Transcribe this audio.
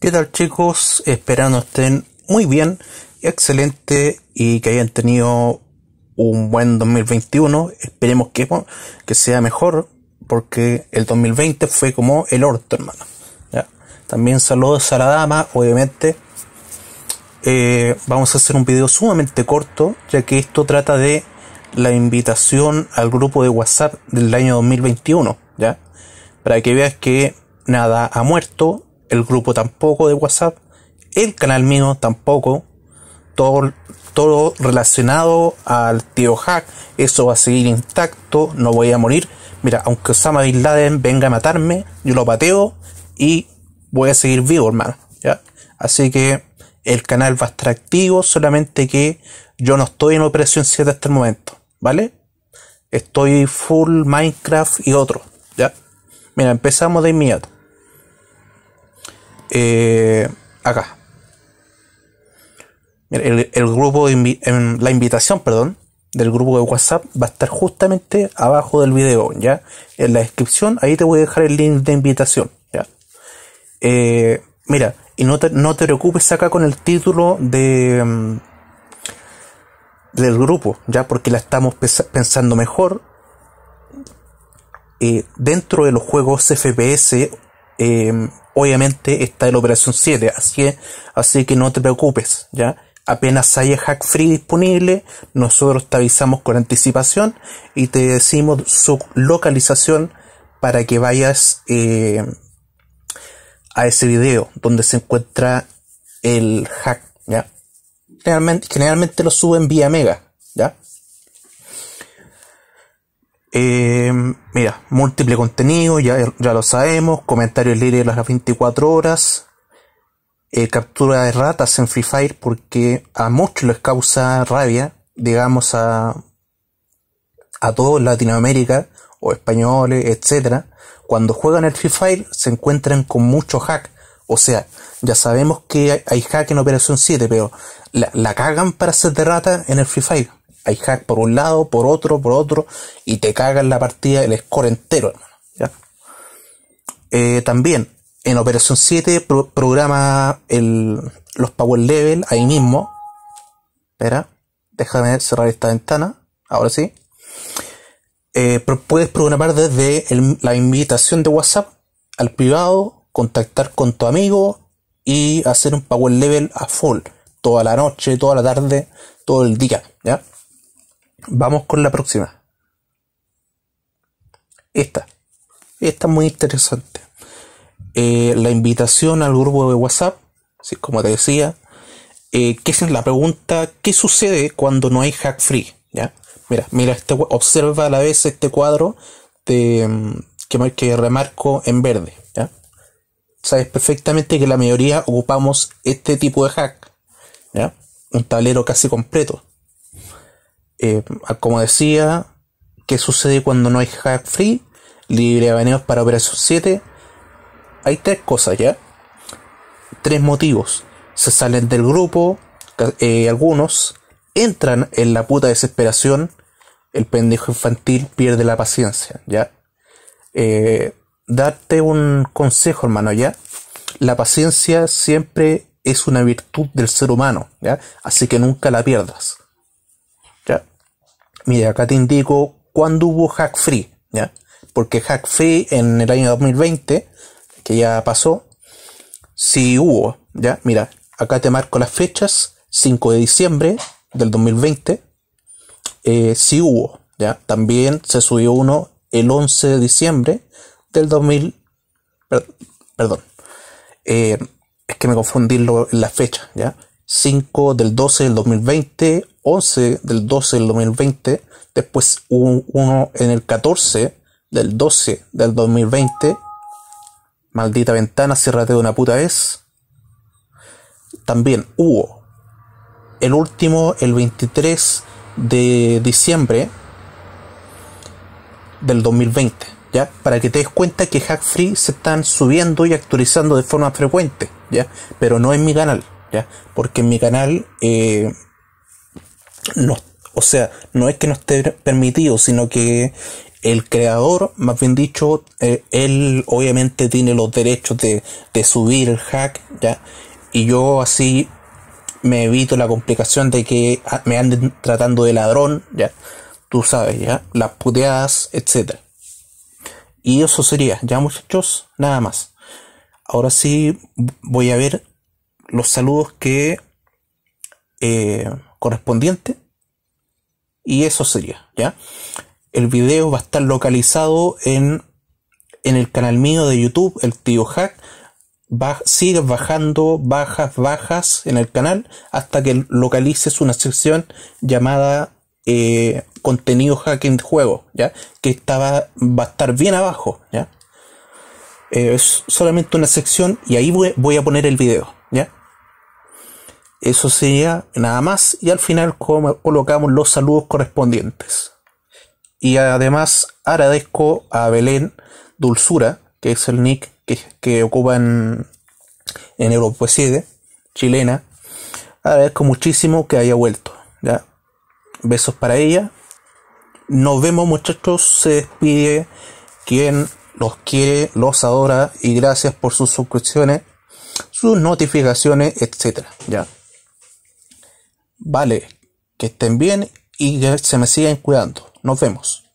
¿Qué tal chicos? Esperando estén muy bien, excelente y que hayan tenido un buen 2021. Esperemos que, que sea mejor porque el 2020 fue como el orto, hermano. También saludos a la dama, obviamente. Eh, vamos a hacer un video sumamente corto ya que esto trata de la invitación al grupo de WhatsApp del año 2021, ¿ya? Para que veas que nada ha muerto, el grupo tampoco de WhatsApp, el canal mío tampoco, todo, todo relacionado al tío Hack, eso va a seguir intacto, no voy a morir. Mira, aunque Osama Bin Laden venga a matarme, yo lo pateo y voy a seguir vivo, hermano. ¿ya? Así que el canal va a estar activo, solamente que yo no estoy en Operación 7 hasta el momento, ¿vale? Estoy full Minecraft y otro, ¿ya? Mira, empezamos de inmediato. Eh, acá. El, grupo, en, em, la invitación, perdón, del grupo de WhatsApp va a estar justamente abajo del video, ¿ya? En la descripción, ahí te voy a dejar el link de invitación, ¿ya? Eh, mira, y no te, no te preocupes acá con el título de... Em, del grupo, ya porque la estamos pensando mejor. Eh, dentro de los juegos FPS, em, obviamente está en la operación 7, así, así que no te preocupes, ¿ya? Apenas haya hack free disponible, nosotros te avisamos con anticipación y te decimos su localización para que vayas eh, a ese video donde se encuentra el hack, ¿ya? Generalmente, generalmente lo suben vía Mega, ¿ya? Eh, mira, múltiple contenido, ya, ya lo sabemos, comentarios libres a las 24 horas, eh, captura de ratas en Free Fire porque a muchos les causa rabia, digamos a, a todos Latinoamérica o españoles, etcétera, cuando juegan el Free Fire se encuentran con mucho hack, o sea, ya sabemos que hay, hack en Operación 7, pero la, la cagan para hacer de rata en el Free Fire. Hay hack por un lado, por otro, por otro, y te cagan la partida, el score entero, ¿ya? Eh, también, en Operación 7 programa los Power Level ahí mismo. Espera, déjame cerrar esta ventana. Ahora sí. Eh, puedes programar desde la invitación de WhatsApp al privado, contactar con tu amigo y hacer un Power Level a full. Toda la noche, toda la tarde, todo el día. ¿ya? Vamos con la próxima. Esta. Esta es muy interesante. Eh, la invitación al grupo de WhatsApp, así como te decía, eh, que es la pregunta, ¿qué sucede cuando no hay hack free? ¿Ya? Mira, mira este observa a la vez este cuadro de, mm, que, que remarco en verde. Sabes perfectamente que la mayoría ocupamos este tipo de hack. Un tablero casi completo. Eh, como decía, ¿qué sucede cuando no hay hack free? Libre avenidos para Operación 7. Hay tres cosas ya. Tres motivos. Se salen del grupo, eh, algunos entran en la puta desesperación. El pendejo infantil pierde la paciencia, ¿ya? Eh, darte un consejo, hermano, ¿ya? La paciencia siempre es una virtud del ser humano, ¿ya? Así que nunca la pierdas. Mira, acá te indico cuándo hubo hack free, ¿ya? Porque hack free en el año 2020, que ya pasó, sí hubo, ¿ya? Mira, acá te marco las fechas, 5 de diciembre del 2020, eh, sí hubo, ¿ya? También se subió uno el 11 de diciembre del 2000, perdón, eh, es que me confundí en la fecha, ¿ya? 5 del 12 del 2020, 11 del 12 del 2020, después hubo uno en el 14 del 12 del 2020, maldita ventana, ciérrate de una puta vez. También hubo el último, el 23 de diciembre del 2020, ¿ya? Para que te des cuenta que Hack se están subiendo y actualizando de forma frecuente, ¿ya? Pero no en mi canal, ¿ya? Porque en mi canal... Eh, no, o sea, no es que no esté permitido, sino que el creador, más bien dicho, eh, él obviamente tiene los derechos de, de subir el hack, ¿ya? Y yo así me evito la complicación de que ah, me anden tratando de ladrón, ¿ya? Tú sabes, ¿ya? Las puteadas, etc. Y eso sería, ya muchachos, nada más. Ahora sí voy a ver los saludos que... Eh, correspondiente. Y eso sería, ¿ya? El video va a estar localizado en, en el canal mío de YouTube, el tío Hack. va sigue bajando bajas, bajas en el canal hasta que localices una sección llamada eh, contenido hacking juego, ¿ya? Que estaba, va a estar bien abajo, ¿ya? Eh, es solamente una sección y ahí voy, voy a poner el video, ¿ya? Eso sería nada más y al final colocamos los saludos correspondientes. Y además agradezco a Belén Dulzura, que es el nick que, ocupa en, en 7 chilena. Agradezco muchísimo que haya vuelto. ¿ya? Besos para ella. Nos vemos muchachos. Se despide quien los quiere, los adora y gracias por sus suscripciones, sus notificaciones, etc. Ya. Vale, que estén bien y que se me sigan cuidando. Nos vemos.